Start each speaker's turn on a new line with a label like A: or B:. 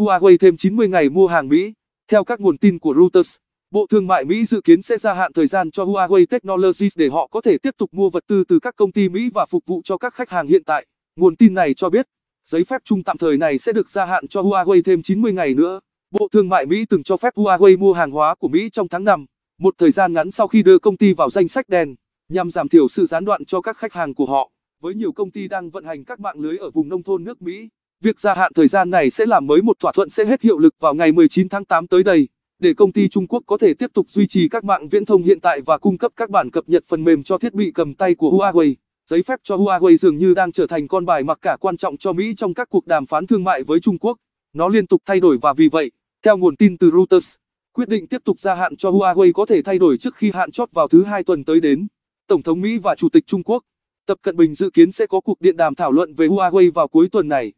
A: Huawei thêm 90 ngày mua hàng Mỹ. Theo các nguồn tin của Reuters, Bộ Thương mại Mỹ dự kiến sẽ gia hạn thời gian cho Huawei Technologies để họ có thể tiếp tục mua vật tư từ các công ty Mỹ và phục vụ cho các khách hàng hiện tại. Nguồn tin này cho biết, giấy phép chung tạm thời này sẽ được gia hạn cho Huawei thêm 90 ngày nữa. Bộ Thương mại Mỹ từng cho phép Huawei mua hàng hóa của Mỹ trong tháng 5, một thời gian ngắn sau khi đưa công ty vào danh sách đen, nhằm giảm thiểu sự gián đoạn cho các khách hàng của họ. Với nhiều công ty đang vận hành các mạng lưới ở vùng nông thôn nước Mỹ, Việc gia hạn thời gian này sẽ làm mới một thỏa thuận sẽ hết hiệu lực vào ngày 19 tháng 8 tới đây, để công ty Trung Quốc có thể tiếp tục duy trì các mạng viễn thông hiện tại và cung cấp các bản cập nhật phần mềm cho thiết bị cầm tay của Huawei. Giấy phép cho Huawei dường như đang trở thành con bài mặc cả quan trọng cho Mỹ trong các cuộc đàm phán thương mại với Trung Quốc. Nó liên tục thay đổi và vì vậy, theo nguồn tin từ Reuters, quyết định tiếp tục gia hạn cho Huawei có thể thay đổi trước khi hạn chót vào thứ hai tuần tới đến. Tổng thống Mỹ và Chủ tịch Trung Quốc Tập Cận Bình dự kiến sẽ có cuộc điện đàm thảo luận về Huawei vào cuối tuần này.